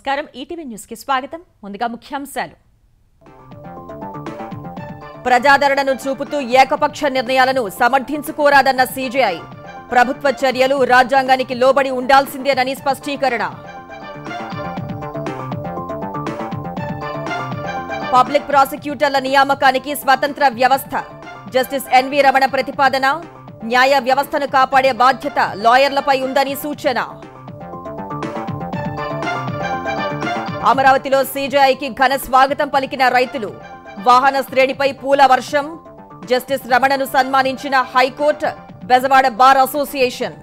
నమస్కారం ఈటీవీ స్వాగతం ముందుగా ముఖ్యాంశాలు ప్రజాదరణను చూపుతూ ఏకపక్ష నిర్ణయాలను సమర్థించుకోరాదన్న సీజీఐ ప్రభుత్వ చర్యలు రాజ్యాంగానికి లోబడి ఉండాల్సిందేనని స్పష్టీకరణ పబ్లిక్ ప్రాసిక్యూటర్ల నియామకానికి స్వతంత్ర వ్యవస్థ జస్టిస్ ఎన్వి రమణ ప్రతిపాదన న్యాయ వ్యవస్థను కాపాడే బాధ్యత లాయర్లపై ఉందని సూచన అమరావతిలో సీజీఐకి ఘన స్వాగతం పలికిన రైతులు వాహన శ్రేణిపై పూల వర్షం జస్టిస్ రమణను సన్మానించిన హైకోర్టు బెజవాడ బార్ అసోసియేషన్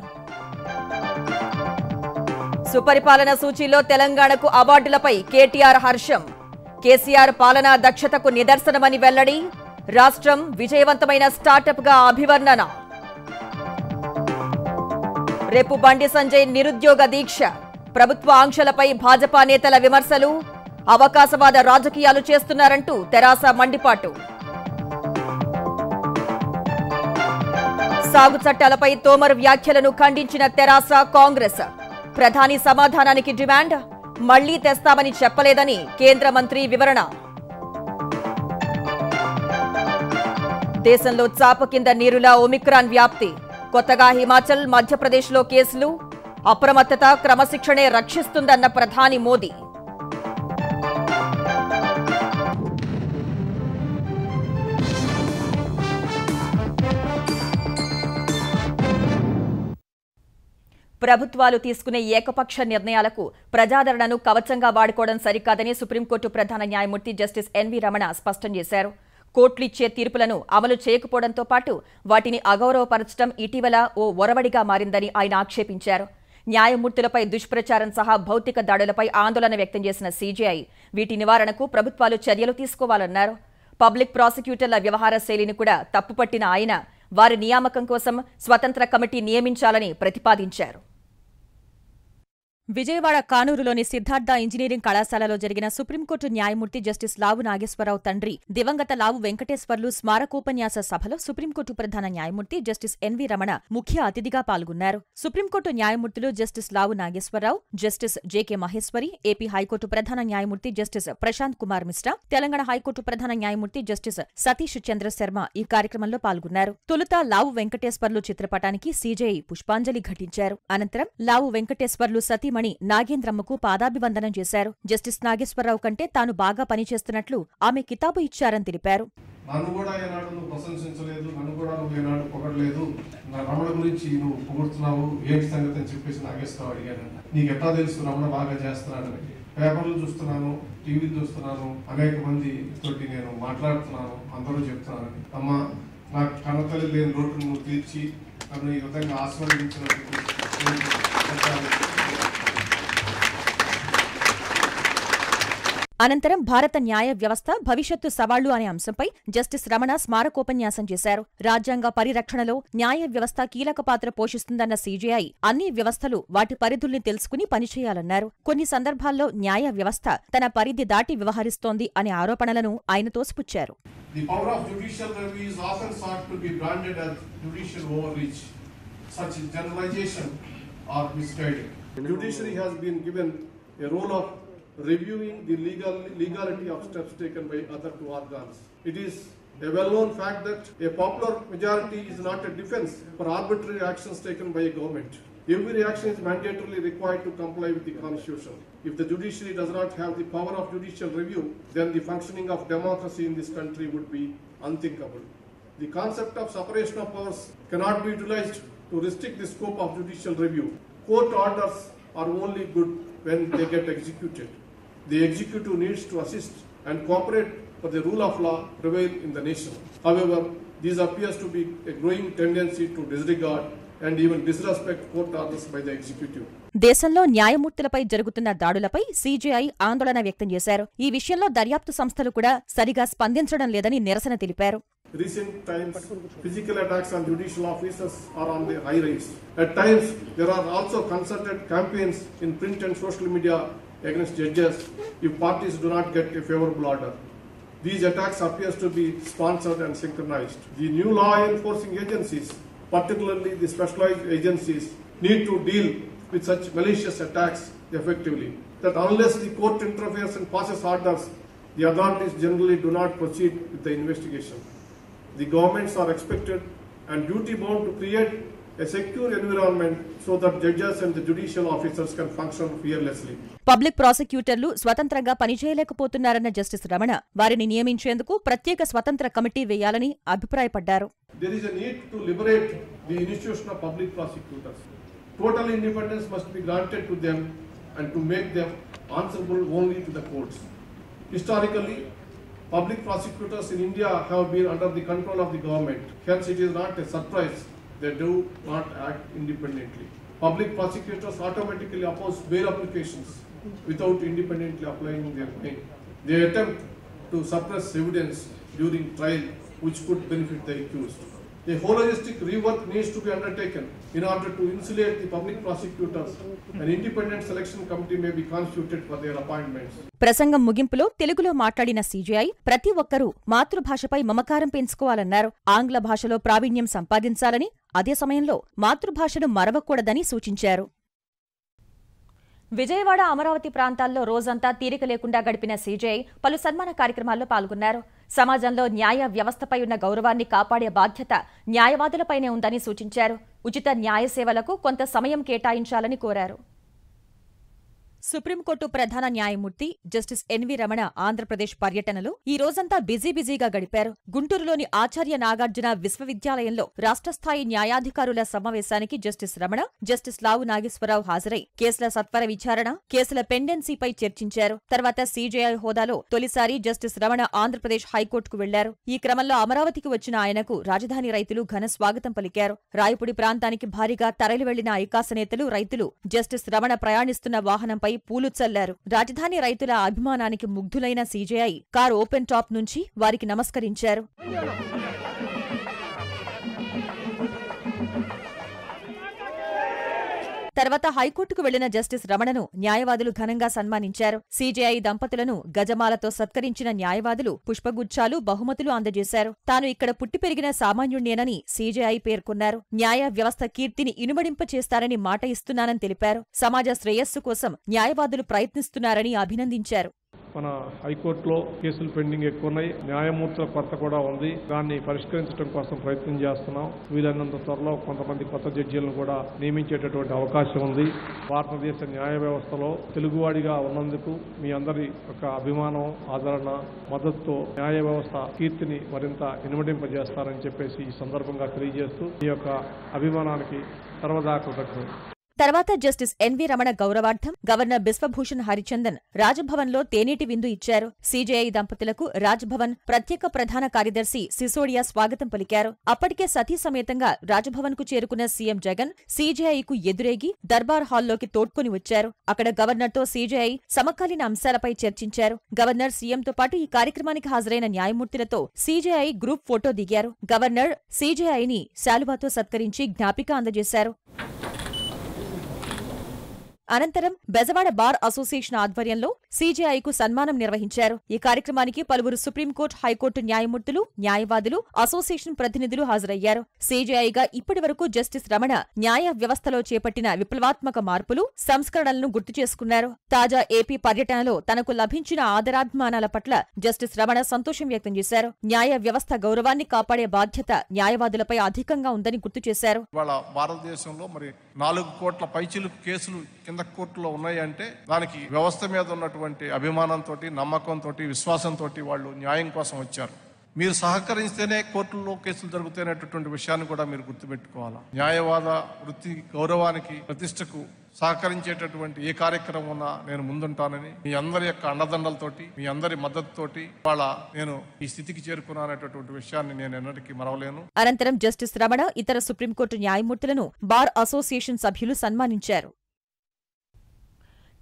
సుపరిపాలన సూచీలో తెలంగాణకు అవార్డులపై కేటీఆర్ హర్షం కేసీఆర్ పాలనా దక్షతకు నిదర్శనమని వెల్లడి రాష్ట్రం విజయవంతమైన స్టార్టప్ గా అభివర్ణన రేపు బండి సంజయ్ నిరుద్యోగ దీక్ష ప్రభుత్వ ఆంక్షలపై భాజపా నేతల విమర్శలు అవకాశవాద రాజకీయాలు చేస్తున్నారంటూ తెరాస మండిపాటు సాగు చట్టాలపై తోమర్ వ్యాఖ్యలను ఖండించిన తెరాస కాంగ్రెస్ ప్రధాని సమాధానానికి డిమాండ్ మళ్లీ తెస్తామని చెప్పలేదని కేంద్ర మంత్రి వివరణ దేశంలో చాప కింద నీరులా ఒమిక్రాన్ వ్యాప్తి కొత్తగా హిమాచల్ మధ్యప్రదేశ్లో కేసులు అప్రమత్తత క్రమశిక్షణే రక్షిస్తుందన్న ప్రధాని మోదీ ప్రభుత్వాలు తీసుకునే ఏకపక్ష నిర్ణయాలకు ప్రజాదరణను కవచంగా వాడుకోవడం సరికాదని సుప్రీంకోర్టు ప్రధాన న్యాయమూర్తి జస్టిస్ ఎన్వీ రమణ స్పష్టం చేశారు కోర్టులిచ్చే తీర్పులను అమలు చేయకపోవడంతో పాటు వాటిని అగౌరవపరచడం ఇటీవల ఓ ఒరవడిగా మారిందని ఆయన ఆక్షేపించారు న్యాయమూర్తులపై దుష్ప్రచారం సహా భౌతిక దాడులపై ఆందోళన వ్యక్తం చేసిన సీజీఐ వీటి నివారణకు ప్రభుత్వాలు చర్యలు తీసుకోవాలన్నారు పబ్లిక్ ప్రాసిక్యూటర్ల వ్యవహార శైలిని కూడా తప్పుపట్టిన ఆయన వారి నియామకం కోసం స్వతంత్ర కమిటీ నియమించాలని ప్రతిపాదించారు విజయవాడ కానూరులోని సిద్ధార్థ ఇంజనీరింగ్ కళాశాలలో జరిగిన సుప్రీంకోర్టు న్యాయమూర్తి జస్టిస్ లావు నాగేశ్వరరావు తండ్రి దివంగత లావు వెంకటేశ్వర్లు స్మారకోపన్యాస సభలో సుప్రీంకోర్టు ప్రధాన న్యాయమూర్తి జస్టిస్ ఎన్వి రమణ ముఖ్య అతిథిగా పాల్గొన్నారు సుప్రీంకోర్టు న్యాయమూర్తులు justice Lavu Nageswara Rao justice JK Maheshwari AP high court ప్రధాన న్యాయమూర్తి జస్టిస్ ప్రశాంత్ కుమార్ మిశ్రా తెలంగాణ హైకోర్టు ప్రధాన న్యాయమూర్తి జస్టిస్ సతీష్ చంద్ర శర్మ ఈ కార్యక్రమంలో పాల్గొన్నారు తొలుత లావు వెంకటేశ్వర్లు చిత్రపటానికి సీజేఐ పుష్పాంజలి ఘటించారు అనంతరం లావు వెంకటేశ్వర్లు సతీ సతీమణి నాగేంద్రమ్మకు పాదాభివందనం చేశారు జస్టిస్ నాగేశ్వరరావు కంటే తాను బాగా పనిచేస్తున్నట్లు ఆమె కితాబు ఇచ్చారని తెలిపారు నన్ను కూడా ఏనాడు నువ్వు ప్రశంసించలేదు నన్ను కూడా నువ్వు ఏనాడు పొగడలేదు నా రమణ గురించి నువ్వు పొగుడుతున్నావు ఏంటి సంగతి అని చెప్పేసి నాగేశ్వరరావు అడిగాను నీకు ఎట్లా తెలుసు రమణ బాగా చేస్తున్నాను పేపర్లు చూస్తున్నాను టీవీ చూస్తున్నాను అనేక మంది తోటి నేను మాట్లాడుతున్నాను అందరూ చెప్తున్నాను అమ్మ నా కన్న తల్లి లేని రోడ్డు నువ్వు తీర్చి నన్ను ఈ విధంగా ఆస్వాదించినట్టు అనంతరం భారత న్యాయ వ్యవస్థ భవిష్యత్తు సవాళ్లు అనే అంశంపై జస్టిస్ రమణ స్మారకోపన్యాసం చేశారు రాజ్యాంగ పరిరక్షణలో న్యాయ వ్యవస్థ కీలక పాత్ర పోషిస్తుందన్న సీజీఐ అన్ని వ్యవస్థలు వాటి పరిధుల్ని తెలుసుకుని పనిచేయాలన్నారు కొన్ని సందర్భాల్లో న్యాయ వ్యవస్థ తన పరిధి దాటి వ్యవహరిస్తోంది అనే ఆరోపణలను ఆయన తోసిపుచ్చారు a role of reviewing the legal, legality of steps taken by other two organs. It is a well-known fact that a popular majority is not a defense for arbitrary actions taken by a government. Every action is mandatorily required to comply with the constitution. If the judiciary does not have the power of judicial review, then the functioning of democracy in this country would be unthinkable. The concept of separation of powers cannot be utilized to restrict the scope of judicial review. Court orders are only good when they get executed. the executive needs to assist and cooperate for the rule of law prevail in the nation. However, this appears to be a growing tendency to disregard and even disrespect court orders by the executive. దేశంలో న్యాయమూర్తులపై జరుగుతున్న దాడులపై CJI ఆందోళన వ్యక్తం చేశారు ఈ విషయంలో దర్యాప్తు సంస్థలు కూడా సరిగా స్పందించడం లేదని నిరసన తెలిపారు Recent times, physical attacks on judicial officers are on the high rise. At times, there are also concerted campaigns in print and social media against judges if parties do not get a favorable order. These attacks appears to be sponsored and synchronized. The new law enforcing agencies, particularly the specialized agencies, need to deal with such malicious attacks effectively. That unless the court interferes and passes orders, the authorities generally do not proceed with the investigation. The governments are expected and duty bound to create public ప్రాసిక్యూటర్లు స్వతంత్రంగా పనిచేయలేకపోతున్నారన్న justice Ramana వారిని నియమించేందుకు ప్రత్యేక స్వతంత్ర committee వేయాలని అభిప్రాయపడ్డారు Total independence must be granted to them and to make them answerable only to the courts. Historically, public prosecutors in India have been under the control of the government. Hence, it is not a surprise They do not act independently. Public prosecutors automatically oppose bail applications without independently applying their mind. They attempt to suppress evidence during trial which could benefit the accused. A holistic rework needs to be undertaken in order to insulate the public prosecutors. An independent selection committee may be constituted for their appointments. ప్రసంగం ముగింపులో తెలుగులో మాట్లాడిన CJI ప్రతి ఒక్కరూ మాతృభాషపై మమకారం పెంచుకోవాలన్నారు ఆంగ్ల భాషలో ప్రావీణ్యం సంపాదించాలని అదే సమయంలో మాతృభాషను మరవకూడదని సూచించారు విజయవాడ అమరావతి ప్రాంతాల్లో రోజంతా తీరిక లేకుండా గడిపిన సీజేఐ పలు సన్మాన కార్యక్రమాల్లో పాల్గొన్నారు సమాజంలో న్యాయ వ్యవస్థపై ఉన్న గౌరవాన్ని కాపాడే బాధ్యత న్యాయవాదులపైనే ఉందని సూచించారు ఉచిత న్యాయ సేవలకు కొంత సమయం కేటాయించాలని కోరారు సుప్రీంకోర్టు ప్రధాన న్యాయమూర్తి జస్టిస్ ఎన్వి రమణ ఆంధ్రప్రదేశ్ పర్యటనలో ఈ రోజంతా బిజీ బిజీగా గడిపారు గుంటూరులోని ఆచార్య నాగార్జున విశ్వవిద్యాలయంలో రాష్ట్రస్థాయి న్యాయాధికారుల సమావేశానికి జస్టిస్ రమణ జస్టిస్ లావు నాగేశ్వరరావు హాజరై కేసుల సత్వర విచారణ కేసుల పెండెన్సీపై చర్చించారు తర్వాత సీజేఐ హోదాలో తొలిసారి జస్టిస్ రమణ ఆంధ్రప్రదేశ్ హైకోర్టుకు వెళ్లారు ఈ క్రమంలో అమరావతికి వచ్చిన ఆయనకు రాజధాని రైతులు ఘన స్వాగతం పలికారు రాయపుడి ప్రాంతానికి భారీగా తరలి వెళ్లిన ఐకాస నేతలు రైతులు జస్టిస్ రమణ ప్రయాణిస్తున్న వాహనంపై పూలు చల్లారు రాజధాని రైతుల అభిమానానికి ముగ్ధులైన సీజేఐ కార్ ఓపెన్ టాప్ నుంచి వారికి నమస్కరించారు తర్వాత హైకోర్టుకు వెళ్లిన జస్టిస్ రమణను న్యాయవాదులు ఘనంగా సన్మానించారు సీజేఐ దంపతులను గజమాలతో సత్కరించిన న్యాయవాదులు పుష్పగుచ్చాలు బహుమతులు అందజేశారు తాను ఇక్కడ పుట్టి పెరిగిన సామాన్యుణ్ణేనని సీజేఐ పేర్కొన్నారు న్యాయ వ్యవస్థ కీర్తిని ఇనుమడింపచేస్తారని మాట ఇస్తున్నానని తెలిపారు సమాజ శ్రేయస్సు కోసం న్యాయవాదులు ప్రయత్నిస్తున్నారని అభినందించారు మన హైకోర్టులో కేసులు పెండింగ్ ఎక్కువ ఉన్నాయి న్యాయమూర్తుల కొరత కూడా ఉంది దాన్ని పరిష్కరించడం కోసం ప్రయత్నం చేస్తున్నాం వీలైనంత త్వరలో కొంతమంది కొత్త జడ్జీలను కూడా నియమించేటటువంటి అవకాశం ఉంది భారతదేశ న్యాయ వ్యవస్థలో తెలుగువాడిగా ఉన్నందుకు మీ అందరి యొక్క అభిమానం ఆదరణ మద్దతుతో న్యాయ వ్యవస్థ కీర్తిని మరింత ఇనుమడింపజేస్తారని చెప్పేసి ఈ సందర్భంగా తెలియజేస్తూ మీ యొక్క అభిమానానికి సర్వదా కృతజ్ఞత తర్వాత జస్టిస్ ఎన్వి రమణ గౌరవార్థం గవర్నర్ బిశ్వభూషణ్ హరిచందన్ రాజ్భవన్లో తేనీటి విందు ఇచ్చారు సీజేఐ దంపతులకు రాజ్భవన్ ప్రత్యేక ప్రధాన కార్యదర్శి సిసోడియా స్వాగతం పలికారు అప్పటికే సతీ సమేతంగా రాజ్భవన్కు చేరుకున్న సీఎం జగన్ సీజేఐకు ఎదురేగి దర్బార్ హాల్లోకి తోడ్కొని వచ్చారు అక్కడ గవర్నర్తో సీజేఐ సమకాలీన అంశాలపై చర్చించారు గవర్నర్ సీఎంతో పాటు ఈ కార్యక్రమానికి హాజరైన న్యాయమూర్తులతో సీజేఐ గ్రూప్ ఫోటో దిగారు గవర్నర్ సీజేఐని శాలువాతో సత్కరించి జ్ఞాపిక అందజేశారు అనంతరం బెజవాడ బార్ అసోసియేషన్ ఆధ్వర్యంలో సీజేఐకు సన్మానం నిర్వహించారు ఈ కార్యక్రమానికి పలువురు సుప్రీంకోర్టు హైకోర్టు న్యాయమూర్తులు న్యాయవాదులు అసోసియేషన్ ప్రతినిధులు హాజరయ్యారు సీజేఐగా ఇప్పటి వరకు జస్టిస్ రమణ న్యాయ వ్యవస్థలో చేపట్టిన విప్లవాత్మక మార్పులు సంస్కరణలను గుర్తు చేసుకున్నారు తాజా ఏపీ పర్యటనలో తనకు లభించిన ఆదరాభిమానాల పట్ల జస్టిస్ రమణ సంతోషం వ్యక్తం చేశారు న్యాయ వ్యవస్థ గౌరవాన్ని కాపాడే బాధ్యత న్యాయవాదులపై అధికంగా ఉందని గుర్తు చేశారు కింద కోర్టులో ఉన్నాయంటే దానికి వ్యవస్థ మీద ఉన్నటువంటి అభిమానంతో నమ్మకంతో విశ్వాసంతో వాళ్ళు న్యాయం కోసం వచ్చారు మీరు సహకరిస్తేనే కోర్టుల్లో కేసులు జరుగుతున్నటువంటి విషయాన్ని కూడా మీరు గుర్తుపెట్టుకోవాలి న్యాయవాద వృత్తి గౌరవానికి ప్రతిష్టకు సహకరించేటటువంటి ఏ కార్యక్రమం ఉన్నా నేను ముందుంటానని మీ అందరి యొక్క అండదండలతోటి మీ అందరి మద్దతుతోటి వాళ్ళ నేను ఈ స్థితికి చేరుకున్నానటువంటి విషయాన్ని నేను ఎన్నటికీ మరవలేను అనంతరం జస్టిస్ రమణ ఇతర సుప్రీంకోర్టు న్యాయమూర్తులను బార్ అసోసియేషన్ సభ్యులు సన్మానించారు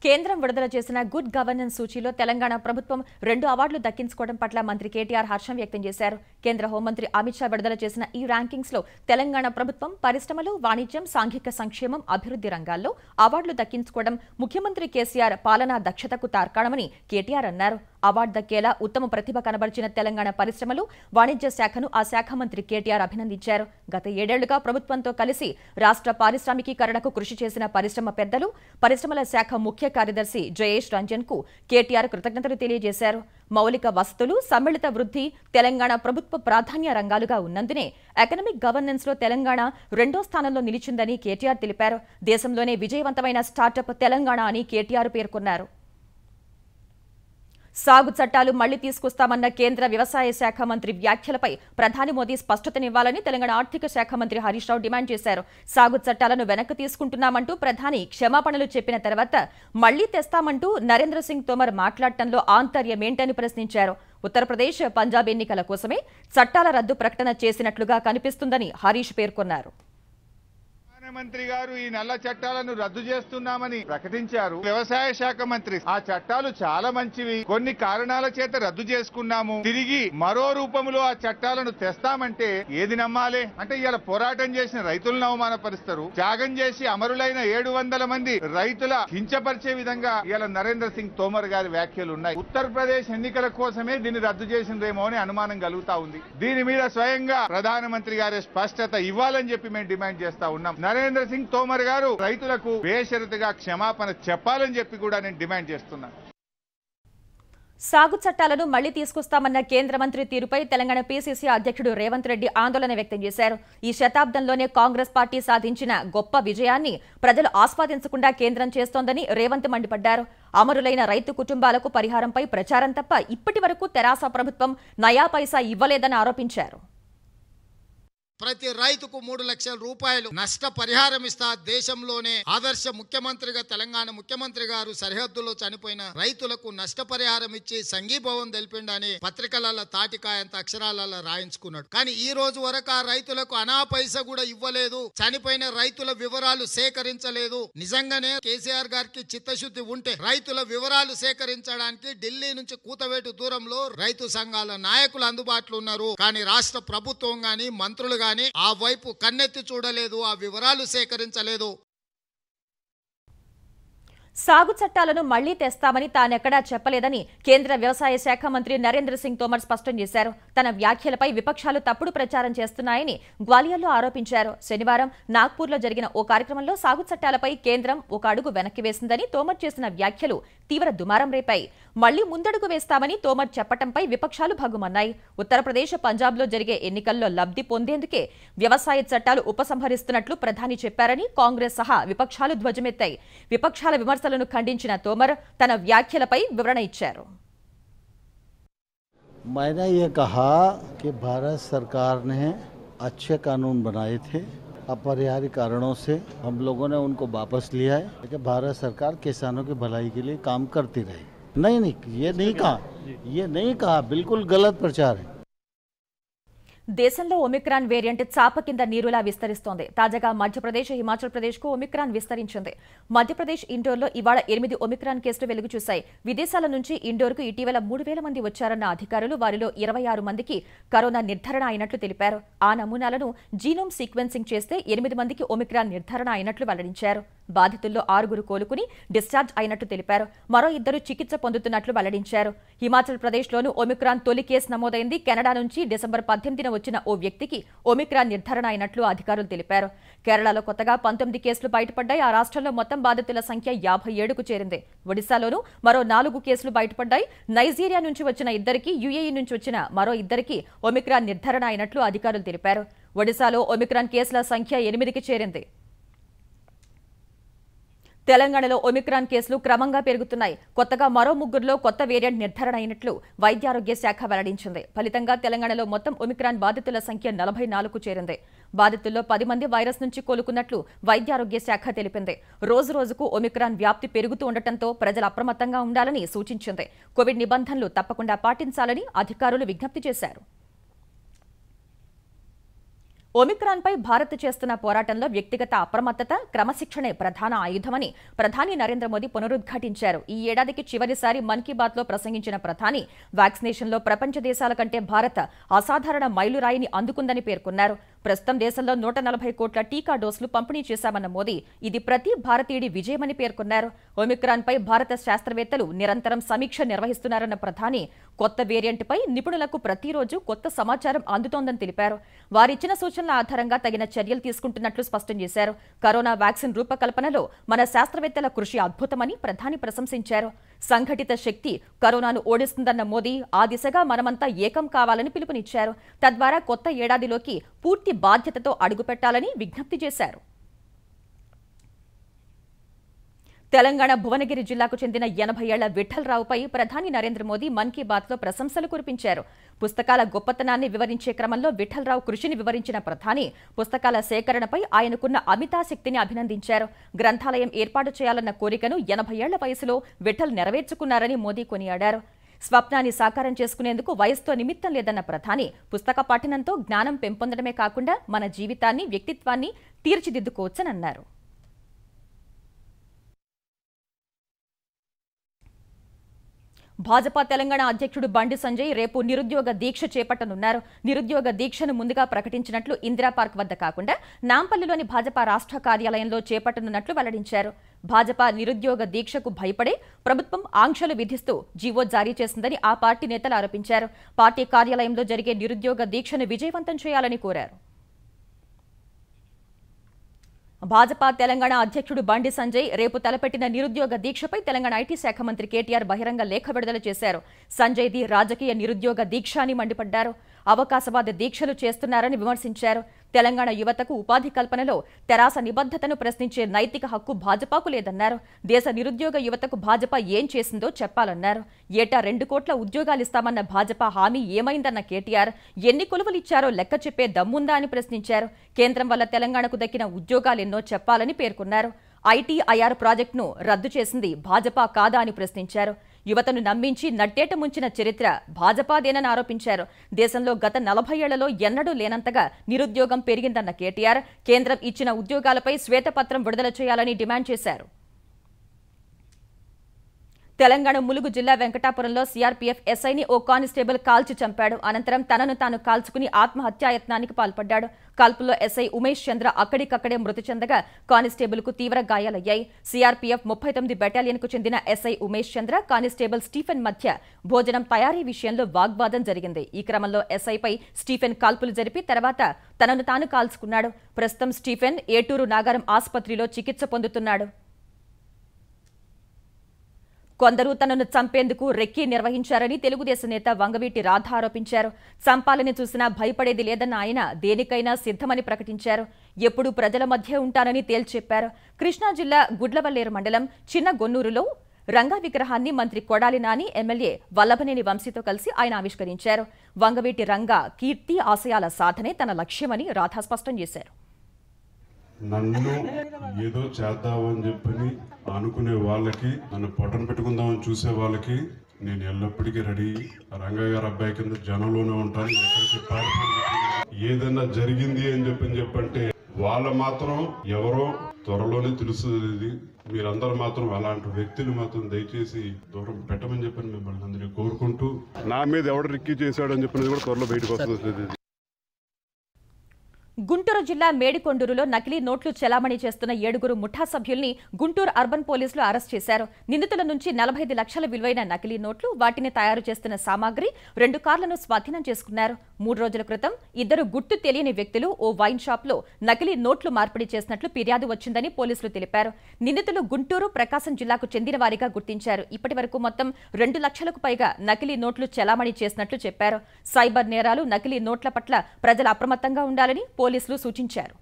కేంద్రం విడుదల చేసిన గుడ్ గవర్నెన్స్ సూచీలో తెలంగాణ ప్రభుత్వం రెండు అవార్డులు దక్కించుకోవడం పట్ల మంత్రి కేటీఆర్ హర్షం వ్యక్తం చేశారు కేంద్ర హోంమంత్రి అమిత్ షా విడుదల చేసిన ఈ ర్యాంకింగ్స్ లో తెలంగాణ ప్రభుత్వం పరిశ్రమలు వాణిజ్యం సాంఘిక సంక్షేమం అభివృద్ధి రంగాల్లో అవార్డులు దక్కించుకోవడం ముఖ్యమంత్రి కేసీఆర్ పాలనా దక్షతకు తార్కాణమని కేటీఆర్ అన్నారు అవార్డు దక్కేలా ఉత్తమ ప్రతిభ కనబరిచిన తెలంగాణ పరిశ్రమలు వాణిజ్య శాఖను ఆ శాఖ మంత్రి కేటీఆర్ అభినందించారు గత ఏడేళ్లుగా ప్రభుత్వంతో కలిసి రాష్ట్ర పారిశ్రామికీకరణకు కృషి చేసిన పరిశ్రమ పెద్దలు పరిశ్రమల శాఖ ముఖ్య కార్యదర్శి జయేష్ రంజన్ కు కేటీఆర్ కృతజ్ఞతలు తెలియజేశారు మౌలిక వసతులు సమ్మిళిత వృద్ధి తెలంగాణ ప్రభుత్వ ప్రాధాన్య రంగాలుగా ఉన్నందునే ఎకనమిక్ గవర్నెన్స్ లో తెలంగాణ రెండో స్థానంలో నిలిచిందని కేటీఆర్ తెలిపారు దేశంలోనే విజయవంతమైన స్టార్టప్ తెలంగాణ అని కేటీఆర్ పేర్కొన్నారు సాగు చట్టాలు మళ్లీ తీసుకొస్తామన్న కేంద్ర వ్యవసాయ శాఖ మంత్రి వ్యాఖ్యలపై ప్రధాని మోదీ స్పష్టతనివ్వాలని తెలంగాణ ఆర్థిక శాఖ మంత్రి హరీష్ రావు డిమాండ్ చేశారు సాగు చట్టాలను వెనక్కి తీసుకుంటున్నామంటూ ప్రధాని క్షమాపణలు చెప్పిన తర్వాత మళ్లీ తెస్తామంటూ నరేంద్ర సింగ్ తోమర్ మాట్లాడటంలో ఆంతర్యమేంటని ప్రశ్నించారు ఉత్తరప్రదేశ్ పంజాబ్ ఎన్నికల కోసమే చట్టాల రద్దు ప్రకటన చేసినట్లుగా కనిపిస్తుందని హరీష్ పేర్కొన్నారు మంత్రి గారు ఈ నల్ల చట్టాలను రద్దు చేస్తున్నామని ప్రకటించారు వ్యవసాయ శాఖ మంత్రి ఆ చట్టాలు చాలా మంచివి కొన్ని కారణాల చేత రద్దు చేసుకున్నాము తిరిగి మరో రూపంలో ఆ చట్టాలను తెస్తామంటే ఏది నమ్మాలి అంటే ఇలా పోరాటం చేసిన రైతులను అవమానపరుస్తారు త్యాగం చేసి అమరులైన ఏడు మంది రైతుల కించపరిచే విధంగా ఇలా నరేంద్ర సింగ్ తోమర్ గారి వ్యాఖ్యలు ఉన్నాయి ఉత్తరప్రదేశ్ ఎన్నికల కోసమే దీన్ని రద్దు చేసిందేమో అని అనుమానం కలుగుతా ఉంది దీని మీద స్వయంగా ప్రధానమంత్రి గారి స్పష్టత ఇవ్వాలని చెప్పి మేము డిమాండ్ చేస్తా ఉన్నాం నరేంద్ర నరేంద్ర సింగ్ తోమర్ గారు రైతులకు బేషరతుగా క్షమాపణ చెప్పాలని చెప్పి కూడా నేను డిమాండ్ చేస్తున్నాను సాగు చట్టాలను మళ్లీ తీసుకొస్తామన్న కేంద్ర మంత్రి తీరుపై తెలంగాణ పీసీసీ అధ్యక్షుడు రేవంత్ రెడ్డి ఆందోళన వ్యక్తం చేశారు ఈ శతాబ్దంలోనే కాంగ్రెస్ పార్టీ సాధించిన గొప్ప విజయాన్ని ప్రజలు ఆస్వాదించకుండా కేంద్రం చేస్తోందని రేవంత్ మండిపడ్డారు అమరులైన రైతు కుటుంబాలకు పరిహారంపై ప్రచారం తప్ప ఇప్పటి తెరాస ప్రభుత్వం నయా పైసా ఇవ్వలేదని ఆరోపించారు ప్రతి రైతుకు మూడు లక్షల రూపాయలు నష్ట పరిహారం ఇస్తా దేశంలోనే ఆదర్శ ముఖ్యమంత్రిగా తెలంగాణ ముఖ్యమంత్రి గారు సరిహద్దులో చనిపోయిన రైతులకు నష్ట పరిహారం ఇచ్చి సంఘీభావం తెలిపిండని పత్రికల తాటికాయంత అక్షరాలలో రాయించుకున్నాడు కానీ ఈ రోజు వరకు ఆ రైతులకు అనా పైస కూడా ఇవ్వలేదు చనిపోయిన రైతుల వివరాలు సేకరించలేదు నిజంగానే కేసీఆర్ గారికి చిత్తశుద్ధి ఉంటే రైతుల వివరాలు సేకరించడానికి ఢిల్లీ నుంచి కూతవేటు దూరంలో రైతు సంఘాల నాయకులు అందుబాటులో ఉన్నారు కానీ రాష్ట్ర ప్రభుత్వం గాని మంత్రులు కానీ ఆ వైపు కన్నెత్తి చూడలేదు ఆ వివరాలు సేకరించలేదు సాగు చట్టాలను మళ్లీ తెస్తామని తానెక్కడా చెప్పలేదని కేంద్ర వ్యవసాయ శాఖ మంత్రి నరేంద్ర సింగ్ తోమర్ స్పష్టం చేశారు తన వ్యాఖ్యలపై విపక్షాలు తప్పుడు ప్రచారం చేస్తున్నాయని గ్వాలియర్లో ఆరోపించారు శనివారం నాగ్పూర్లో జరిగిన ఓ కార్యక్రమంలో సాగు చట్టాలపై కేంద్రం ఒక అడుగు వెనక్కి వేసిందని తోమర్ చేసిన వ్యాఖ్యలు తీవ్ర దుమారం రేపాయి మళ్లీ ముందడుగు వేస్తామని తోమర్ చెప్పటంపై విపక్షాలు భగుమన్నాయి ఉత్తరప్రదేశ్ పంజాబ్లో జరిగే ఎన్నికల్లో లబ్ధి పొందేందుకే వ్యవసాయ చట్టాలు ఉపసంహరిస్తున్నట్లు ప్రధాని చెప్పారని కాంగ్రెస్ సహా విపక్షాలు ధ్వజమెత్తాయి విపక్షాల విమర్శ వ్యవస్థలను ఖండించిన తోమర్ తన వ్యాఖ్యలపై వివరణ ఇచ్చారు मैंने ये कहा कि भारत सरकार ने अच्छे कानून बनाए थे अपरिहार्य कारणों से हम लोगों ने उनको वापस लिया है लेकिन भारत सरकार किसानों की भलाई के लिए काम करती रही नहीं नहीं ये नहीं कहा ये नहीं कहा बिल्कुल गलत प्रचार है దేశంలో ఒమిక్రాన్ వేరియంట్ చాప కింద నీరులా విస్తరిస్తోంది తాజాగా మధ్యప్రదేశ్ హిమాచల్ కు ఒమిక్రాన్ విస్తరించింది మధ్యప్రదేశ్ ఇండోర్లో ఇవాళ ఎనిమిది ఒమిక్రాన్ కేసులు వెలుగు చూశాయి విదేశాల నుంచి ఇండోర్కు ఇటీవల మూడు వేల మంది వచ్చారన్న అధికారులు వారిలో ఇరవై ఆరు మందికి కరోనా నిర్ధారణ అయినట్లు తెలిపారు ఆ నమూనాలను జీనోమ్ సీక్వెన్సింగ్ చేస్తే ఎనిమిది మందికి ఒమిక్రాన్ నిర్ధారణ అయినట్లు వెల్లడించారు బాధితుల్లో ఆరుగురు కోలుకుని డిశ్చార్జ్ అయినట్లు తెలిపారు మరో ఇద్దరు చికిత్స పొందుతున్నట్లు వెల్లడించారు హిమాచల్ ప్రదేశ్లోను ఒమిక్రాన్ తొలి కేసు నమోదైంది కెనడా నుంచి డిసెంబర్ పద్దెనిమిదిన వచ్చిన ఓ వ్యక్తికి ఒమిక్రాన్ నిర్ధారణ అయినట్లు అధికారులు తెలిపారు కేరళలో కొత్తగా పంతొమ్మిది కేసులు బయటపడ్డాయి ఆ రాష్ట్రంలో మొత్తం బాధితుల సంఖ్య యాభై ఏడుకు చేరింది ఒడిశాలోనూ మరో నాలుగు కేసులు బయటపడ్డాయి నైజీరియా నుంచి వచ్చిన ఇద్దరికి యుఏఈ నుంచి వచ్చిన మరో ఇద్దరికి ఒమిక్రాన్ నిర్ధారణ అయినట్లు అధికారులు తెలిపారు ఒడిశాలో ఒమిక్రాన్ కేసుల సంఖ్య ఎనిమిదికి చేరింది తెలంగాణలో ఒమిక్రాన్ కేసులు క్రమంగా పెరుగుతున్నాయి కొత్తగా మరో ముగ్గురులో కొత్త వేరియంట్ నిర్ధారణ అయినట్లు వైద్యారోగ్య శాఖ వెల్లడించింది ఫలితంగా తెలంగాణలో మొత్తం ఒమిక్రాన్ బాధితుల సంఖ్య నలభై నాలుగు చేరింది బాధితుల్లో పది మంది వైరస్ నుంచి కోలుకున్నట్లు వైద్యారోగ్య శాఖ తెలిపింది రోజు రోజుకు ఒమిక్రాన్ వ్యాప్తి పెరుగుతూ ఉండటంతో ప్రజలు అప్రమత్తంగా ఉండాలని సూచించింది కోవిడ్ నిబంధనలు తప్పకుండా పాటించాలని అధికారులు విజ్ఞప్తి చేశారు ఒమిక్రాన్ పై భారత్ చేస్తున్న పోరాటంలో వ్యక్తిగత అప్రమత్తత క్రమశిక్షణే ప్రధాన ఆయుధమని ప్రధాని నరేంద్ర మోదీ పునరుద్ఘాటించారు ఈ ఏడాదికి చివరిసారి మన్ కీ బాత్ లో ప్రసంగించిన ప్రధాని వ్యాక్సినేషన్లో ప్రపంచ దేశాల కంటే భారత్ అసాధారణ మైలురాయిని అందుకుందని పేర్కొన్నారు ప్రస్తుతం దేశంలో నూట నలభై కోట్ల టీకా డోసులు పంపిణీ చేశామన్న మోదీ ఇది ప్రతి భారతీయుడి విజయమని పేర్కొన్నారు ఒమిక్రాన్పై భారత శాస్త్రవేత్తలు నిరంతరం సమీక్ష నిర్వహిస్తున్నారన్న ప్రధాని కొత్త వేరియంట్పై నిపుణులకు ప్రతిరోజు కొత్త సమాచారం అందుతోందని తెలిపారు వారిచ్చిన సూచనల ఆధారంగా తగిన చర్యలు తీసుకుంటున్నట్లు స్పష్టం చేశారు కరోనా వ్యాక్సిన్ రూపకల్పనలో మన శాస్త్రవేత్తల కృషి అద్భుతమని ప్రధాని ప్రశంసించారు సంఘటిత శక్తి కరోనాను ఓడిస్తుందన్న మోదీ ఆ దిశగా మనమంతా ఏకం కావాలని పిలుపునిచ్చారు తద్వారా కొత్త ఏడాదిలోకి పూర్తి బాధ్యతతో అడుగుపెట్టాలని విజ్ఞప్తి చేశారు తెలంగాణ భువనగిరి జిల్లాకు చెందిన ఎనభై ఏళ్ల విఠలరావుపై ప్రధాని నరేంద్ర మోదీ మన్ కీ బాత్లో ప్రశంసలు కురిపించారు పుస్తకాల గొప్పతనాన్ని వివరించే క్రమంలో విఠలరావు కృషిని వివరించిన ప్రధాని పుస్తకాల సేకరణపై ఆయనకున్న అమితాశక్తిని అభినందించారు గ్రంథాలయం ఏర్పాటు చేయాలన్న కోరికను ఎనభై ఏళ్ల వయసులో విఠల్ నెరవేర్చుకున్నారని మోదీ కొనియాడారు స్వప్నాన్ని సాకారం చేసుకునేందుకు వయస్సుతో నిమిత్తం లేదన్న ప్రధాని పుస్తక పఠనంతో జ్ఞానం పెంపొందడమే కాకుండా మన జీవితాన్ని వ్యక్తిత్వాన్ని తీర్చిదిద్దుకోవచ్చనన్నారు భాజపా తెలంగాణ అధ్యక్షుడు బండి సంజయ్ రేపు నిరుద్యోగ దీక్ష చేపట్టనున్నారు నిరుద్యోగ దీక్షను ముందుగా ప్రకటించినట్లు ఇందిరా పార్క్ వద్ద కాకుండా నాంపల్లిలోని భాజపా రాష్ట్ర కార్యాలయంలో చేపట్టనున్నట్లు వెల్లడించారు భాజపా నిరుద్యోగ దీక్షకు భయపడే ప్రభుత్వం ఆంక్షలు విధిస్తూ జీవో జారీ చేసిందని ఆ పార్టీ నేతలు ఆరోపించారు పార్టీ కార్యాలయంలో జరిగే నిరుద్యోగ దీక్షను విజయవంతం చేయాలని కోరారు భాజపా తెలంగాణ అధ్యక్షుడు బండి సంజయ్ రేపు తలపెట్టిన నిరుద్యోగ దీక్షపై తెలంగాణ ఐటీ శాఖ మంత్రి కేటీఆర్ బహిరంగ లేఖ విడుదల చేశారు సంజయ్ది రాజకీయ నిరుద్యోగ దీక్ష అని మండిపడ్డారు అవకాశవాద దీక్షలు చేస్తున్నారని విమర్శించారు తెలంగాణ యువతకు ఉపాధి కల్పనలో తెరాస నిబద్ధతను ప్రశ్నించే నైతిక హక్కు భాజపాకు లేదన్నారు దేశ నిరుద్యోగ యువతకు భాజపా ఏం చేసిందో చెప్పాలన్నారు ఏటా రెండు కోట్ల ఉద్యోగాలు ఇస్తామన్న భాజపా హామీ ఏమైందన్న కేటీఆర్ ఎన్ని కొలువులు ఇచ్చారో లెక్క చెప్పే దమ్ముందా అని ప్రశ్నించారు కేంద్రం వల్ల తెలంగాణకు దక్కిన ఉద్యోగాలెన్నో చెప్పాలని పేర్కొన్నారు ఐటీఐఆర్ ప్రాజెక్టును రద్దు చేసింది భాజపా కాదా అని ప్రశ్నించారు యువతను నమ్మించి నట్టేట ముంచిన చరిత్ర భాజపాదేనని ఆరోపించారు దేశంలో గత నలభై ఏళ్లలో ఎన్నడూ లేనంతగా నిరుద్యోగం పెరిగిందన్న కేటీఆర్ కేంద్రం ఇచ్చిన ఉద్యోగాలపై శ్వేతపత్రం విడుదల చేయాలని డిమాండ్ చేశారు తెలంగాణ ములుగు జిల్లా వెంకటాపురంలో సీఆర్పీఎఫ్ ఎస్ఐని ఓ కానిస్టేబుల్ కాల్చి చంపాడు అనంతరం తనను తాను కాల్చుకుని ఆత్మహత్యాయత్నానికి పాల్పడ్డాడు కాల్పుల్లో ఎస్ఐ ఉమేష్ చంద్ర అక్కడికక్కడే మృతి చెందగా కానిస్టేబుల్ కు తీవ్ర గాయాలయ్యాయి సీఆర్పీఎఫ్ ముప్పై తొమ్మిది బెటాలియన్ కు చెందిన SI Umesh Chandra constable Stephen మధ్య భోజనం తయారీ విషయంలో వాగ్వాదం జరిగింది ఈ క్రమంలో ఎస్ఐపై స్టీఫెన్ కాల్పులు జరిపి తర్వాత తనను తాను కాల్చుకున్నాడు ప్రస్తుతం స్టీఫెన్ ఏటూరు నాగారం ఆసుపత్రిలో చికిత్స పొందుతున్నాడు కొందరు తనను చంపేందుకు రెక్కి నిర్వహించారని తెలుగుదేశం నేత వంగవీటి రాధ ఆరోపించారు చంపాలని చూసినా భయపడేది లేదన్న ఆయన దేనికైనా సిద్ధమని ప్రకటించారు ఎప్పుడు ప్రజల మధ్య ఉంటానని తేల్చెప్పారు కృష్ణా జిల్లా గుడ్లవల్లేరు మండలం చిన్న గొన్నూరులో రంగా విగ్రహాన్ని మంత్రి కొడాలి నాని ఎమ్మెల్యే వల్లభనేని వంశీతో కలిసి ఆయన ఆవిష్కరించారు వంగవీటి రంగా కీర్తి ఆశయాల సాధనే తన లక్ష్యమని రాధా స్పష్టం చేశారు నన్ను ఏదో చేద్దామని చెప్పని అనుకునే వాళ్ళకి నన్ను పొట్టన పెట్టుకుందామని చూసే వాళ్ళకి నేను ఎల్లప్పటికీ రెడీ రంగయ్య గారు అబ్బాయి కింద జనంలోనే ఉంటాను ఎక్కడికి ఏదైనా జరిగింది అని చెప్పని చెప్పంటే వాళ్ళ మాత్రం ఎవరో త్వరలోనే తెలుస్తుంది మీరందరూ మాత్రం అలాంటి వ్యక్తులు మాత్రం దయచేసి దూరం పెట్టమని చెప్పని మిమ్మల్ని అందరినీ కోరుకుంటూ నా మీద ఎవడు రిక్కీ చేశాడని చెప్పినది కూడా త్వరలో బయటకు వస్తుంది గుంటూరు జిల్లా మేడికొండూరులో నకిలీ నోట్లు చెలామణి చేస్తున్న ఏడుగురు ముఠా సభ్యుల్ని గుంటూరు అర్బన్ పోలీసులు అరెస్ట్ చేశారు నిందితుల నుంచి నలభై లక్షల విలువైన నకిలీ నోట్లు వాటిని తయారు చేస్తున్న సామాగ్రి రెండు కార్లను స్వాధీనం చేసుకున్నారు మూడు రోజుల క్రితం ఇద్దరు గుర్తు తెలియని వ్యక్తులు ఓ వైన్ షాప్ లో నకిలీ నోట్లు మార్పిడి చేసినట్లు ఫిర్యాదు వచ్చిందని పోలీసులు తెలిపారు నిందితులు గుంటూరు ప్రకాశం జిల్లాకు చెందిన వారిగా గుర్తించారు ఇప్పటి వరకు మొత్తం రెండు లక్షలకు పైగా నకిలీ నోట్లు చెలామణి చేసినట్లు చెప్పారు సైబర్ నేరాలు నకిలీ నోట్ల పట్ల ప్రజలు అప్రమత్తంగా ఉండాలని పోలీసులు సూచించారు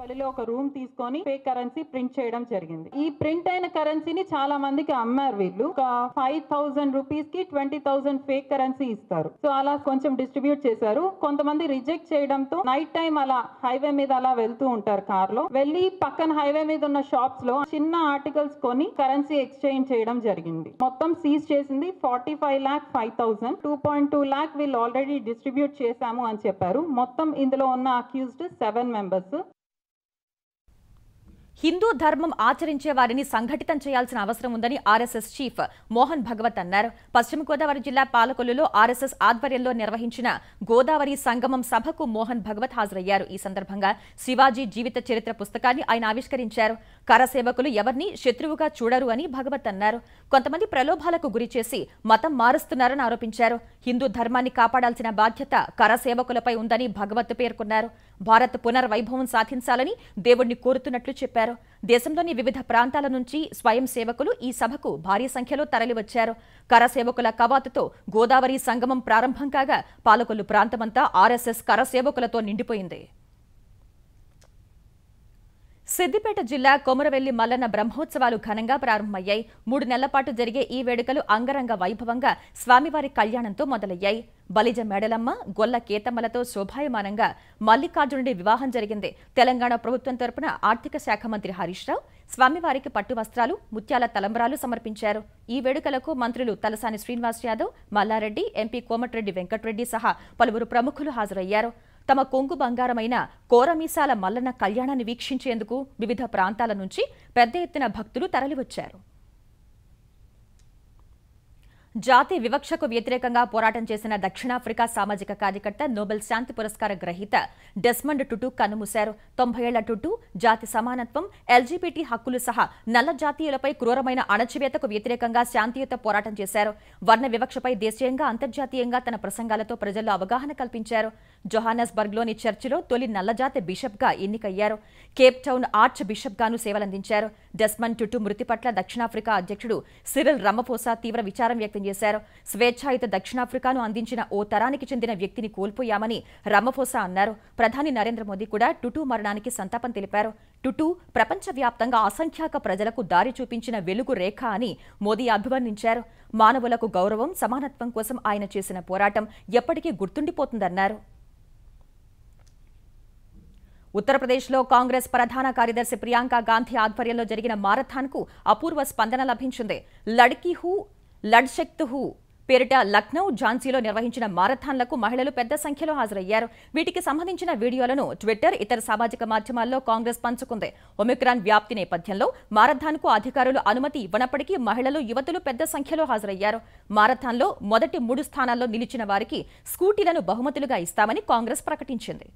పల్లెలో ఒక రూమ్ తీసుకొని ఫేక్ కరెన్సీ ప్రింట్ చేయడం జరిగింది ఈ ప్రింట్ అయిన కరెన్సీని చాలా మందికి అమ్మారు వీళ్ళు ఒక ఫైవ్ థౌసండ్ రూపీస్ కి ట్వంటీ థౌసండ్ ఫేక్ కరెన్సీ ఇస్తారు సో అలా కొంచెం డిస్ట్రిబ్యూట్ చేశారు కొంతమంది రిజెక్ట్ చేయడంతో నైట్ టైం అలా హైవే మీద అలా వెళ్తూ ఉంటారు కార్ లో వెళ్లి పక్కన హైవే మీద ఉన్న షాప్స్ లో చిన్న ఆర్టికల్స్ కొని కరెన్సీ ఎక్స్చేంజ్ చేయడం జరిగింది మొత్తం సీజ్ చేసింది forty five lakh five thousand two point two lakh వీళ్ళు ఆల్రెడీ డిస్ట్రిబ్యూట్ చేశాము అని చెప్పారు మొత్తం ఇందులో ఉన్న అక్యూజ్డ్ సెవెన్ మెంబర్స్ హిందూ ధర్మం ఆచరించే వారిని సంఘటితం చేయాల్సిన అవసరం ఉందని ఆర్ఎస్ఎస్ చీఫ్ మోహన్ భగవత్ అన్నారు పశ్చిమ గోదావరి జిల్లా పాలకొల్లులో ఆర్ఎస్ఎస్ ఆధ్వర్యంలో నిర్వహించిన గోదావరి సంగమం సభకు మోహన్ భగవత్ హాజరయ్యారు ఈ సందర్భంగా శివాజీ జీవిత చరిత్ర పుస్తకాన్ని ఆయన ఆవిష్కరించారు కరసేవకులు ఎవరిని శత్రువుగా చూడరు అని భగవత్ అన్నారు కొంతమంది ప్రలోభాలకు గురిచేసి మతం మారుస్తున్నారని ఆరోపించారు హిందూ ధర్మాన్ని కాపాడాల్సిన బాధ్యత కరసేవకులపై ఉందని భగవత్ పేర్కొన్నారు భారత్ పునర్వైభవం సాధించాలని దేవుణ్ణి కోరుతున్నట్లు చెప్పారు చేశారు దేశంలోని వివిధ ప్రాంతాల నుంచి స్వయం సేవకులు ఈ సభకు భారీ సంఖ్యలో తరలివచ్చారు కరసేవకుల కవాతుతో గోదావరి సంగమం ప్రారంభం కాగా పాలకొల్లు ప్రాంతమంతా ఆర్ఎస్ఎస్ కరసేవకులతో నిండిపోయింది సిద్దిపేట జిల్లా కొమరవెల్లి మల్లన్న బ్రహ్మోత్సవాలు ఘనంగా ప్రారంభమయ్యాయి మూడు నెలల పాటు జరిగే ఈ వేడుకలు అంగరంగ వైభవంగా స్వామివారి కళ్యాణంతో మొదలయ్యాయి బలిజ మేడలమ్మ గొల్ల కేతమ్మలతో శోభాయమానంగా మల్లికార్జునుడి వివాహం జరిగింది తెలంగాణ ప్రభుత్వం తరపున ఆర్థిక శాఖ మంత్రి హరీష్ రావు స్వామివారికి పట్టు వస్త్రాలు ముత్యాల తలంబరాలు సమర్పించారు ఈ వేడుకలకు మంత్రులు తలసాని శ్రీనివాస్ యాదవ్ మల్లారెడ్డి ఎంపీ కోమటిరెడ్డి వెంకటరెడ్డి సహా పలువురు ప్రముఖులు హాజరయ్యారు తమ కొంగు బంగారమైన కోరమీసాల మల్లన కళ్యాణాన్ని వీక్షించేందుకు వివిధ ప్రాంతాల నుంచి పెద్ద ఎత్తున భక్తులు తరలివచ్చారు జాతి వివక్షకు వ్యతిరేకంగా పోరాటం చేసిన దక్షిణాఫ్రికా సామాజిక కార్యకర్త నోబెల్ శాంతి పురస్కార గ్రహీత డెస్మండ్ టుటు కనుమూశారు తొంభై ఏళ్ల టుటు జాతి సమానత్వం ఎల్జీబీటీ హక్కులు సహా నల్ల జాతీయులపై క్రూరమైన అణచివేతకు వ్యతిరేకంగా శాంతియుత పోరాటం చేశారు వర్ణ వివక్షపై దేశీయంగా అంతర్జాతీయంగా తన ప్రసంగాలతో ప్రజల్లో అవగాహన కల్పించారు జొహానస్బర్గ్లోని చర్చిలో తొలి నల్లజాతి బిషప్గా ఎన్నికయ్యారు కేప్ టౌన్ ఆర్చ్ బిషప్గాను సేవలందించారు డెస్మండ్ టుటు మృతి పట్ల దక్షిణాఫ్రికా అధ్యక్షుడు సిరిల్ రమపోసా తీవ్ర విచారం వ్యక్తం వ్యక్తం చేశారు స్వేచ్ఛాయుత దక్షిణాఫ్రికాను అందించిన ఓ తరానికి చెందిన వ్యక్తిని కోల్పోయామని రమఫోసా అన్నారు ప్రధాని నరేంద్ర మోదీ కూడా టుటూ మరణానికి సంతాపం తెలిపారు ప్రపంచ ప్రపంచవ్యాప్తంగా అసంఖ్యాక ప్రజలకు దారి చూపించిన వెలుగు రేఖ అని మోదీ అభివర్ణించారు మానవులకు గౌరవం సమానత్వం కోసం ఆయన చేసిన పోరాటం ఎప్పటికీ గుర్తుండిపోతుందన్నారు ఉత్తరప్రదేశ్లో కాంగ్రెస్ ప్రధాన కార్యదర్శి ప్రియాంక గాంధీ ఆధ్వర్యంలో జరిగిన మారథాన్కు అపూర్వ స్పందన లభించింది లడ్కీ హూ లడ్శక్తు హు పేరిట లక్నౌ ఝాన్సీలో నిర్వహించిన మారథాన్లకు మహిళలు పెద్ద సంఖ్యలో హాజరయ్యారు వీటికి సంబంధించిన వీడియోలను ట్విట్టర్ ఇతర సామాజిక మాధ్యమాల్లో కాంగ్రెస్ పంచుకుంది ఒమిక్రాన్ వ్యాప్తి నేపథ్యంలో మారథాన్కు అధికారులు అనుమతి ఇవ్వనప్పటికీ మహిళలు యువతులు పెద్ద సంఖ్యలో హాజరయ్యారు మారథాన్లో మొదటి మూడు స్థానాల్లో నిలిచిన వారికి స్కూటీలను బహుమతులుగా ఇస్తామని కాంగ్రెస్ ప్రకటించింది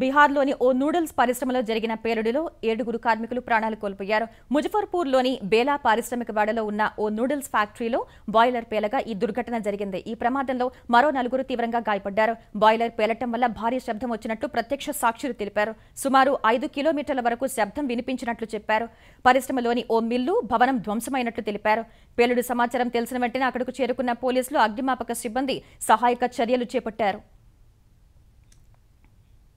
బీహార్లోని ఓ నూడిల్స్ పరిశ్రమలో జరిగిన పేలుడులో ఏడుగురు కార్మికులు ప్రాణాలు కోల్పోయారు ముజఫర్పూర్లోని బేలా పారిశ్రామిక వాడలో ఉన్న ఓ నూడిల్స్ ఫ్యాక్టరీలో బాయిలర్ పేలగా ఈ దుర్ఘటన జరిగింది ఈ ప్రమాదంలో మరో నలుగురు తీవ్రంగా గాయపడ్డారు బాయిలర్ పేలటం వల్ల భారీ శబ్దం వచ్చినట్లు ప్రత్యక్ష సాక్షులు తెలిపారు సుమారు ఐదు కిలోమీటర్ల వరకు శబ్దం వినిపించినట్లు చెప్పారు పరిశ్రమలోని ఓ మిల్లు భవనం ధ్వంసమైనట్లు తెలిపారు పేలుడు సమాచారం తెలిసిన వెంటనే అక్కడకు చేరుకున్న పోలీసులు అగ్నిమాపక సిబ్బంది సహాయక చర్యలు చేపట్టారు